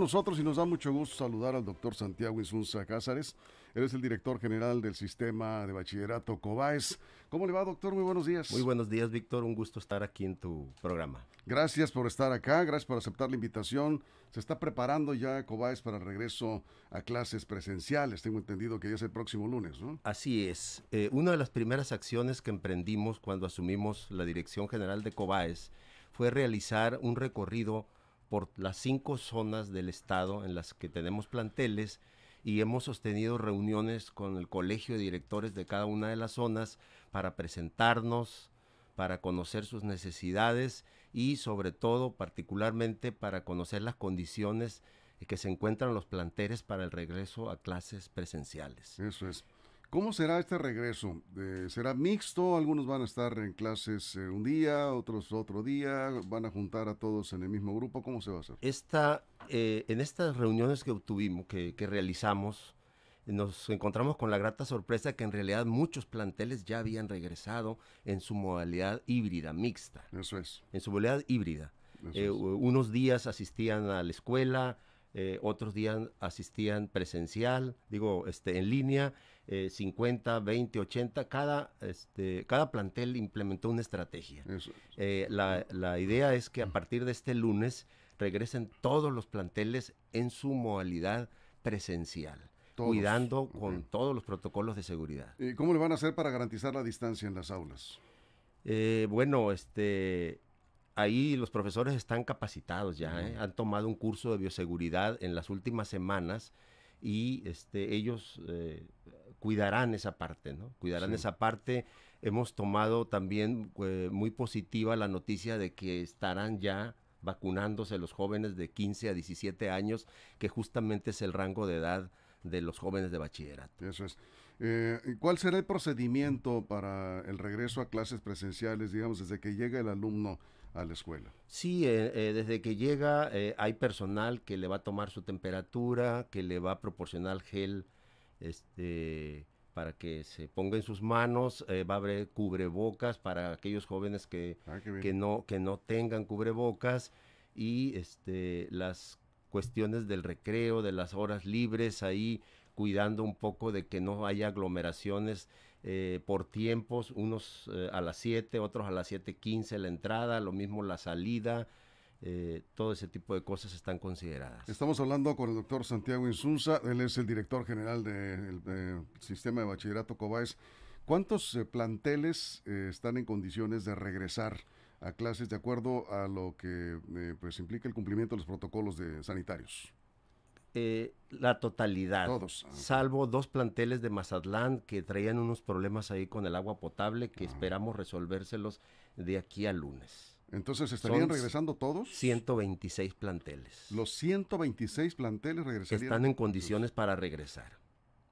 nosotros y nos da mucho gusto saludar al doctor Santiago Insunza Cázares. Él es el director general del sistema de bachillerato COBAES. ¿Cómo le va, doctor? Muy buenos días. Muy buenos días, Víctor. Un gusto estar aquí en tu programa. Gracias por estar acá, gracias por aceptar la invitación. Se está preparando ya COBAES para el regreso a clases presenciales. Tengo entendido que ya es el próximo lunes, ¿no? Así es. Eh, una de las primeras acciones que emprendimos cuando asumimos la dirección general de COBAES fue realizar un recorrido por las cinco zonas del estado en las que tenemos planteles y hemos sostenido reuniones con el colegio de directores de cada una de las zonas para presentarnos, para conocer sus necesidades y sobre todo particularmente para conocer las condiciones que se encuentran los planteles para el regreso a clases presenciales. Eso es. ¿Cómo será este regreso? Eh, ¿Será mixto? Algunos van a estar en clases eh, un día, otros otro día, van a juntar a todos en el mismo grupo. ¿Cómo se va a hacer? Esta, eh, en estas reuniones que obtuvimos, que, realizamos, nos encontramos con la grata sorpresa que en realidad muchos planteles ya habían regresado en su modalidad híbrida, mixta. Eso es. En su modalidad híbrida. unos días asistían a la escuela, otros días asistían presencial, digo, este, en línea, 50, 20, 80, cada, este, cada plantel implementó una estrategia. Eh, la, la, idea es que a partir de este lunes regresen todos los planteles en su modalidad presencial. cuidando con todos los protocolos de seguridad. ¿Y cómo le van a hacer para garantizar la distancia en las aulas? Eh, bueno, este, ahí los profesores están capacitados ya, ¿eh? han tomado un curso de bioseguridad en las últimas semanas y este, ellos cuidarán esa parte, ¿no? Cuidarán esa parte. Hemos tomado también eh, muy positiva la noticia de que estarán ya vacunándose los jóvenes de 15 a 17 años, que justamente es el rango de edad de los jóvenes de bachillerato. Eso es. Eh, ¿Cuál será el procedimiento para el regreso a clases presenciales, digamos, desde que llega el alumno a la escuela? Sí, eh, desde que llega hay personal que le va a tomar su temperatura, que le va a proporcionar gel este para que se ponga en sus manos, eh, va a haber cubrebocas para aquellos jóvenes ah, que, no, que no tengan cubrebocas y este, las cuestiones del recreo, de las horas libres, ahí cuidando un poco de que no haya aglomeraciones eh, por tiempos, unos eh, a las 7, otros a las 7.15 la entrada, lo mismo la salida, eh, todo ese tipo de cosas están consideradas. Estamos hablando con el doctor Santiago Insunza, él es el director general del sistema de bachillerato Cobáez. ¿Cuántos eh, planteles eh, están en condiciones de regresar a clases de acuerdo a lo que pues implica el cumplimiento de los protocolos de sanitarios? la totalidad, Todos. Ah, salvo dos planteles de Mazatlán que traían unos problemas ahí con el agua potable que ah. esperamos resolvérselos de aquí a lunes. Entonces, ¿estarían regresando todos? 126 planteles. Los 126 planteles regresarían. Están en condiciones para regresar.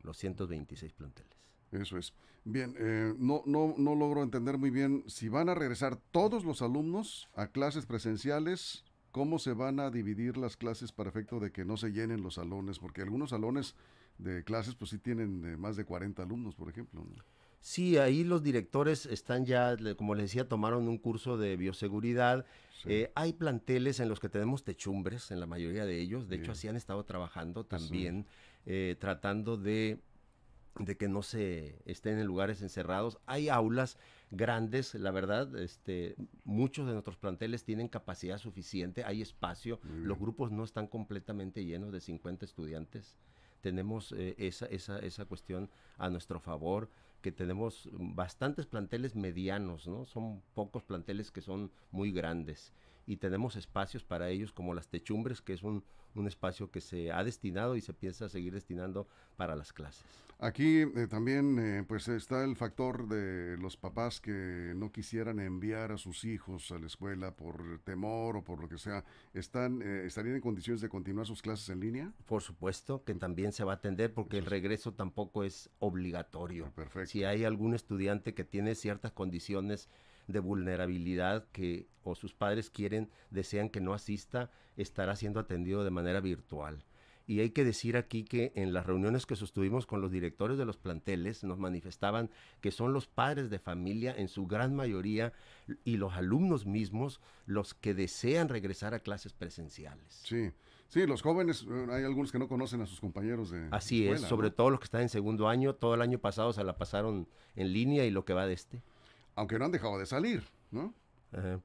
Los 126 planteles. Eso es. Bien, eh, no, no, no logro entender muy bien si van a regresar todos los alumnos a clases presenciales cómo se van a dividir las clases para efecto de que no se llenen los salones, porque algunos salones de clases pues sí tienen eh, más de 40 alumnos, por ejemplo. ¿no? Sí, ahí los directores están ya, como les decía, tomaron un curso de bioseguridad. Eh, hay planteles en los que tenemos techumbres, en la mayoría de ellos. De hecho, así han estado trabajando también, eh, tratando de, que no se estén en lugares encerrados. Hay aulas grandes, la verdad, este, muchos de nuestros planteles tienen capacidad suficiente, hay espacio, los grupos no están completamente llenos de 50 estudiantes. Tenemos eh, esa, esa, esa cuestión a nuestro favor que tenemos bastantes planteles medianos, ¿no? Son pocos planteles que son muy grandes y tenemos espacios para ellos como las techumbres, que es un, espacio que se ha destinado y se piensa seguir destinando para las clases. Aquí eh, también eh, pues está el factor de los papás que no quisieran enviar a sus hijos a la escuela por temor o por lo que sea. ¿Están, eh, ¿Estarían en condiciones de continuar sus clases en línea? Por supuesto que también se va a atender porque el regreso tampoco es obligatorio. Ah, si hay algún estudiante que tiene ciertas condiciones de vulnerabilidad que o sus padres quieren, desean que no asista, estará siendo atendido de manera virtual. Y hay que decir aquí que en las reuniones que sostuvimos con los directores de los planteles nos manifestaban que son los padres de familia en su gran mayoría y los alumnos mismos los que desean regresar a clases presenciales. Sí, sí, los jóvenes, eh, hay algunos que no conocen a sus compañeros de... Así es, sobre todo los que están en segundo año, todo el año pasado se la pasaron en línea y lo que va de este aunque no han dejado de salir, ¿no?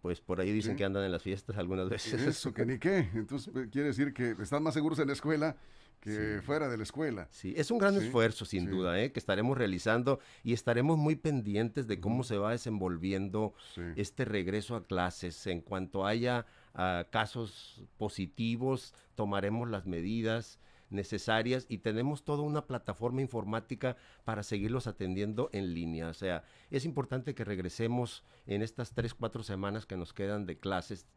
pues por ahí dicen que andan en las fiestas algunas veces. Eso, que ni qué. Entonces pues, quiere decir que están más seguros en la escuela que fuera de la escuela. Sí, es un gran esfuerzo sin duda, ¿eh? que estaremos realizando y estaremos muy pendientes de cómo se va desenvolviendo este regreso a clases. En cuanto haya ah, casos positivos, tomaremos las medidas necesarias y tenemos toda una plataforma informática para seguirlos atendiendo en línea. O sea, es importante que regresemos en estas tres, cuatro semanas que nos quedan de clases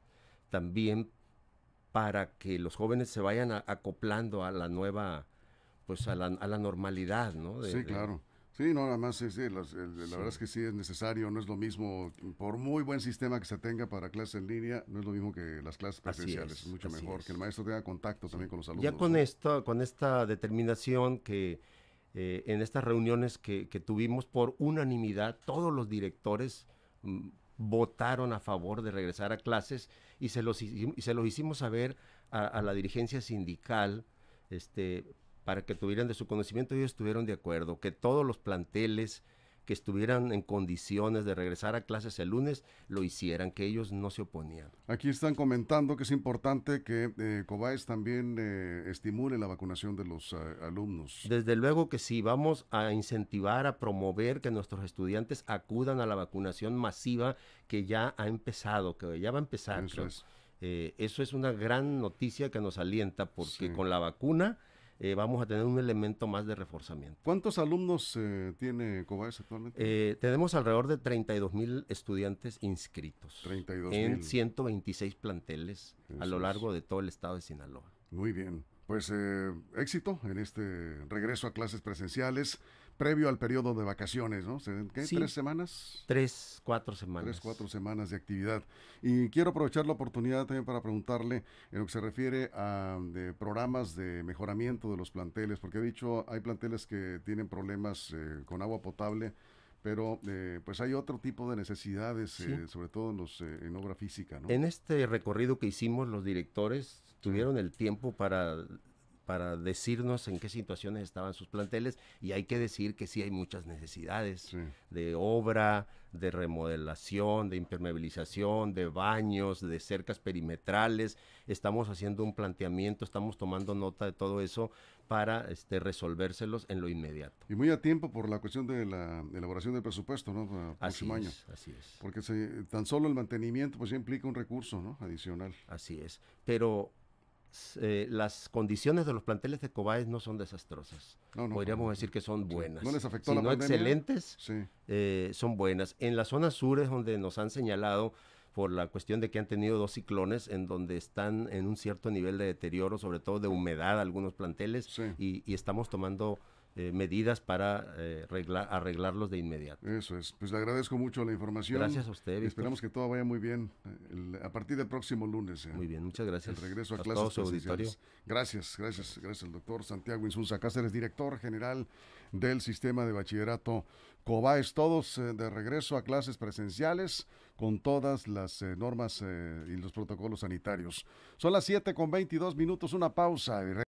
también para que los jóvenes se vayan acoplando a la nueva, pues a la, normalidad, ¿no? sí, claro. Sí, no, nada más, la, verdad es que sí es necesario, no es lo mismo, por muy buen sistema que se tenga para clases en línea, no es lo mismo que las clases presenciales, es, mucho mejor, que el maestro tenga contacto también con los alumnos. Ya con, esta, con esta determinación que eh, en estas reuniones que, tuvimos por unanimidad, todos los directores mm, votaron a favor de regresar a clases y se los, y se los hicimos saber a, la dirigencia sindical, este, para que tuvieran de su conocimiento, ellos estuvieron de acuerdo, que todos los planteles que estuvieran en condiciones de regresar a clases el lunes, lo hicieran, que ellos no se oponían. Aquí están comentando que es importante que eh, también eh, estimule la vacunación de los eh, alumnos. Desde luego que sí, vamos a incentivar, a promover que nuestros estudiantes acudan a la vacunación masiva que ya ha empezado, que ya va a empezar. Eso, es. Eh, eso es una gran noticia que nos alienta porque con la vacuna eh, vamos a tener un elemento más de reforzamiento. ¿Cuántos alumnos eh, tiene actualmente? Eh, tenemos alrededor de 32 mil estudiantes inscritos en 126 planteles a lo largo de todo el estado de Sinaloa. Muy bien, pues éxito en este regreso a clases presenciales previo al periodo de vacaciones, ¿no? ¿Qué, ¿Tres semanas? Tres, cuatro semanas. Tres, cuatro semanas de actividad. Y quiero aprovechar la oportunidad también para preguntarle en lo que se refiere a programas de mejoramiento de los planteles, porque he dicho, hay planteles que tienen problemas eh, con agua potable, pero eh, pues hay otro tipo de necesidades, eh, sobre todo en, los, en obra física, ¿no? En este recorrido que hicimos, los directores tuvieron el tiempo para para decirnos en qué situaciones estaban sus planteles y hay que decir que sí hay muchas necesidades de obra, de remodelación, de impermeabilización, de baños, de cercas perimetrales. Estamos haciendo un planteamiento, estamos tomando nota de todo eso para este, resolvérselos en lo inmediato. Y muy a tiempo por la cuestión de la elaboración del presupuesto, ¿no? Para el así próximo es, año. Así es. Porque tan solo el mantenimiento pues implica un recurso, ¿no? Adicional. Así es. Pero eh, las condiciones de los planteles de Cobaes no son desastrosas. Podríamos decir que son buenas. No les si no excelentes, eh, son buenas. En la zona sur es donde nos han señalado por la cuestión de que han tenido dos ciclones en donde están en un cierto nivel de deterioro, sobre todo de humedad algunos planteles, y, y estamos tomando eh, medidas para eh, arreglarlos de inmediato. Eso es. Pues le agradezco mucho la información. Gracias a usted. Esperamos que todo vaya muy bien a partir del próximo lunes. Eh. muy bien, muchas gracias. El regreso a, clases. presenciales. Gracias, gracias, gracias al doctor Santiago Insunza Cáceres, director general del sistema de bachillerato COBAES. Todos de regreso a clases presenciales con todas las normas y los protocolos sanitarios. Son las 7 con 22 minutos, una pausa.